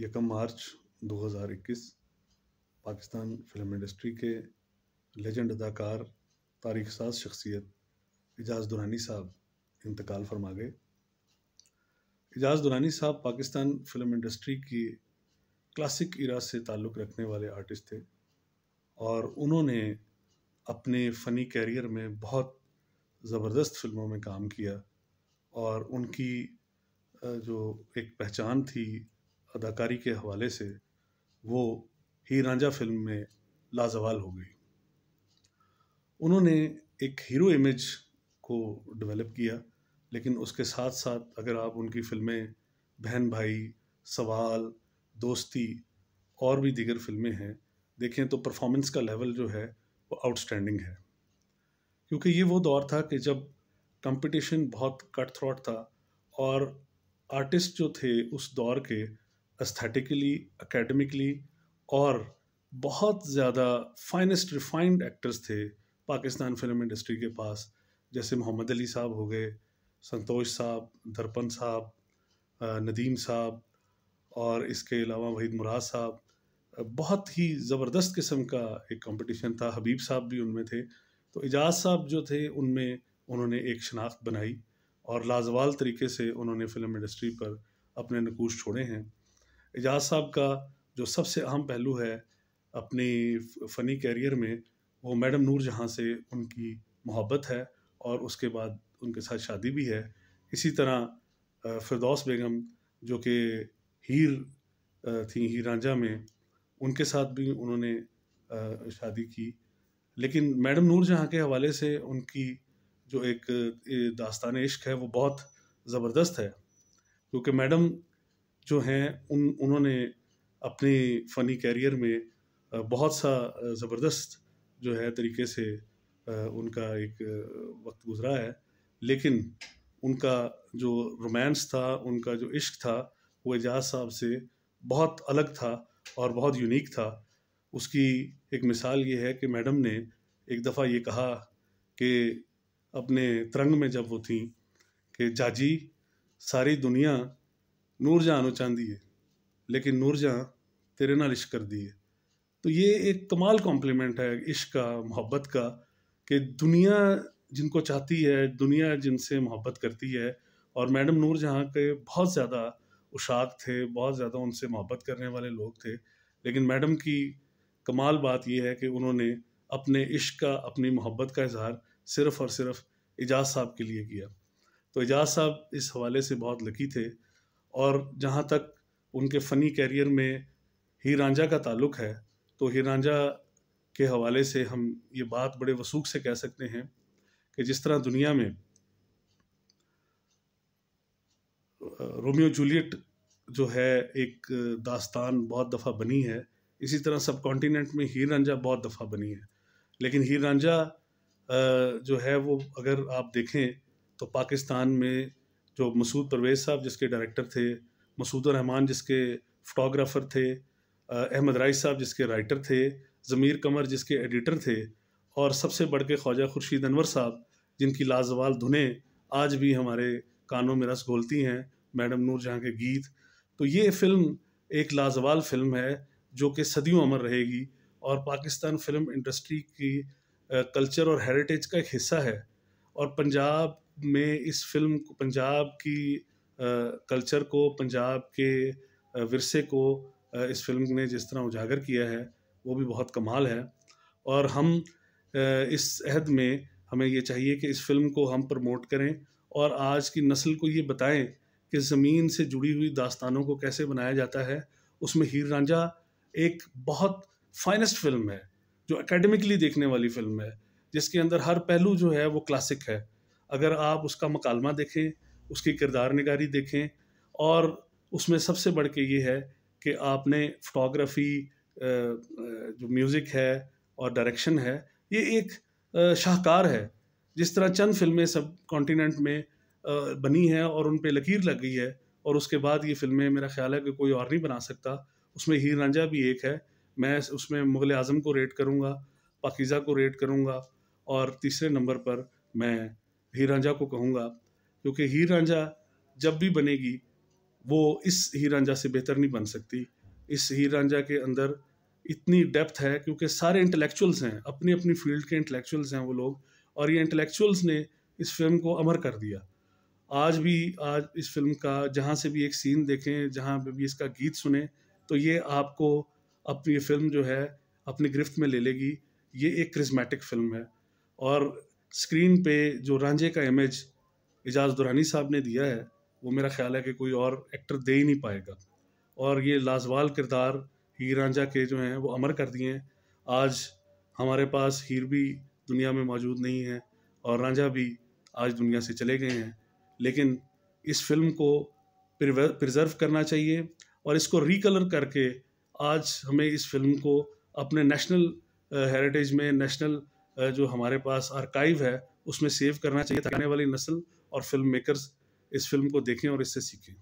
यकम March 2021 Pakistan film industry के legend अदाकार तारीख साज शख्सियत एजाज दुरानी साहब इंतकाल फरमा गए एजाज दुरानी साहब पाकिस्तान फिल्म इंडस्ट्री की क्लासिक इरा से ताल्लुक़ रखने वाले आर्टिस्ट थे और उन्होंने अपने फ़नी कैरियर में बहुत ज़बरदस्त फिल्मों में काम किया और उनकी जो एक पहचान थी अदाकारी के हवाले से वो ही रांझा फिल्म में लाजवाल हो गई उन्होंने एक हीरो इमेज को डेवलप किया लेकिन उसके साथ साथ अगर आप उनकी फिल्में बहन भाई सवाल दोस्ती और भी दीगर फिल्में हैं देखें तो परफॉर्मेंस का लेवल जो है वो आउटस्टैंडिंग है क्योंकि ये वो दौर था कि जब कंपटीशन बहुत कट थ्रॉट था और आर्टिस्ट जो थे उस दौर के एस्थेटिकली एकेडमिकली और बहुत ज़्यादा फाइनेस्ट रिफाइंड एक्टर्स थे पाकिस्तान फिल्म इंडस्ट्री के पास जैसे मोहम्मद अली साहब हो गए संतोष साहब दर्पण साहब नदीम साहब और इसके अलावा वहीद मुराद साहब बहुत ही ज़बरदस्त किस्म का एक कंपटीशन था हबीब साहब भी उनमें थे तो एजाज साहब जो थे उनमें उन्होंने एक शनाख्त बनाई और लाजवाल तरीके से उन्होंने फ़िल्म इंडस्ट्री पर अपने नकूश छोड़े हैं एजाज साहब का जो सबसे अहम पहलू है अपने फ़नी कैरियर में वो मैडम नूर जहाँ से उनकी मोहब्बत है और उसके बाद उनके साथ शादी भी है इसी तरह फिरदौस बेगम जो कि हीर थी हीर रांझा में उनके साथ भी उन्होंने शादी की लेकिन मैडम नूर जहाँ के हवाले से उनकी जो एक दास्तान इश्क है वो बहुत ज़बरदस्त है क्योंकि मैडम जो हैं उन उन्होंने अपने फ़नी कैरियर में बहुत सा ज़बरदस्त जो है तरीके से उनका एक वक्त गुज़रा है लेकिन उनका जो रोमांस था उनका जो इश्क था वो एजाज साहब से बहुत अलग था और बहुत यूनिक था उसकी एक मिसाल ये है कि मैडम ने एक दफ़ा ये कहा कि अपने तरंग में जब वो थी कि जाजी सारी दुनिया नूरजहाँ चाहती है लेकिन नूरजहाँ तेरे नाल इश्क करती है तो ये एक कमाल कॉम्प्लीमेंट है इश्क का मोहब्बत का कि दुनिया जिनको चाहती है दुनिया जिनसे मोहब्बत करती है और मैडम नूर जहाँ के बहुत ज़्यादा उशाक थे बहुत ज़्यादा उनसे मोहब्बत करने वाले लोग थे लेकिन मैडम की कमाल बात यह है कि उन्होंने अपने इश्क का अपनी मोहब्बत का इजहार सिर्फ़ और सिर्फ एजाज साहब के लिए किया तो एजाज साहब इस हवाले से बहुत लकी थे और जहाँ तक उनके फ़नी कैरियर में ही रांझा का ताल्लुक है तो ही रांझा के हवाले से हम ये बात बड़े वसूख से कह सकते हैं कि जिस तरह दुनिया में रोमियो जूलियट जो है एक दास्तान बहुत दफ़ा बनी है इसी तरह सब कॉन्टीनेंट में हीर रांझा बहुत दफ़ा बनी है लेकिन हीर रांझा जो है वो अगर आप देखें तो पाकिस्तान में जो मसूद परवेज़ साहब जिसके डायरेक्टर थे मसूद रहमान जिसके फोटोग्राफ़र थे अहमद राय साहब जिसके राइटर थे ज़मीर कमर जिसके एडिटर थे और सबसे बढ़ के ख्वाजा खुर्शीद अनवर साहब जिनकी लाजवाल धुनें आज भी हमारे कानों में रस घोलती हैं मैडम नूर जहाँ के गीत तो ये फ़िल्म एक लाजवाल फ़िल्म है जो कि सदियों अमर रहेगी और पाकिस्तान फ़िल्म इंडस्ट्री की कल्चर और हेरिटेज का एक हिस्सा है और पंजाब में इस फिल्म को पंजाब की कल्चर को पंजाब के विरसे को इस फिल्म ने जिस तरह उजागर किया है वो भी बहुत कमाल है और हम इस अहद में हमें ये चाहिए कि इस फिल्म को हम प्रमोट करें और आज की नस्ल को ये बताएं कि ज़मीन से जुड़ी हुई दास्तानों को कैसे बनाया जाता है उसमें हीर रांझा एक बहुत फाइनेस्ट फिल्म है जो एकेडमिकली देखने वाली फिल्म है जिसके अंदर हर पहलू जो है वो क्लासिक है अगर आप उसका मकालमा देखें उसकी किरदार नगारी देखें और उसमें सबसे बढ़ के ये है कि आपने फोटोग्राफी जो म्यूज़िक है और डायरेक्शन है ये एक शाहकार है जिस तरह चंद फिल्में सब कॉन्टिनेंट में बनी हैं और उन पर लकीर लग गई है और उसके बाद ये फिल्में मेरा ख्याल है कि कोई और नहीं बना सकता उसमें हीर रांझा भी एक है मैं उसमें मुग़ल आज़म को रेट करूँगा पाकिज़ा को रेट करूँगा और तीसरे नंबर पर मैं हीर रांझा को कहूँगा क्योंकि हीर रांझा जब भी बनेगी वो इस हीर रांझा से बेहतर नहीं बन सकती इस हीर रांझा के अंदर इतनी डेप्थ है क्योंकि सारे इंटेलेक्चुअल्स हैं अपनी अपनी फील्ड के इंटेलेक्चुअल्स हैं वो लोग और ये इंटेलेक्चुअल्स ने इस फिल्म को अमर कर दिया आज भी आज इस फिल्म का जहाँ से भी एक सीन देखें जहाँ भी इसका गीत सुने तो ये आपको अपनी फिल्म जो है अपनी गिरफ्त में ले लेगी ये एक क्रिजमेटिक फिल्म है और स्क्रीन पे जो रांझे का इमेज एजाज दुरानी साहब ने दिया है वो मेरा ख्याल है कि कोई और एक्टर दे ही नहीं पाएगा और ये लाजवाल किरदार हीर रांझा के जो हैं वो अमर कर दिए हैं आज हमारे पास हीर भी दुनिया में मौजूद नहीं है और रांझा भी आज दुनिया से चले गए हैं लेकिन इस फिल्म को प्रिजर्व करना चाहिए और इसको रिकलर करके आज हमें इस फिल्म को अपने नेशनल हेरिटेज में नेशनल जो हमारे पास आर्काइव है उसमें सेव करना चाहिए ताकि आने वाली नस्ल और फिल्म मेकर्स इस फिल्म को देखें और इससे सीखें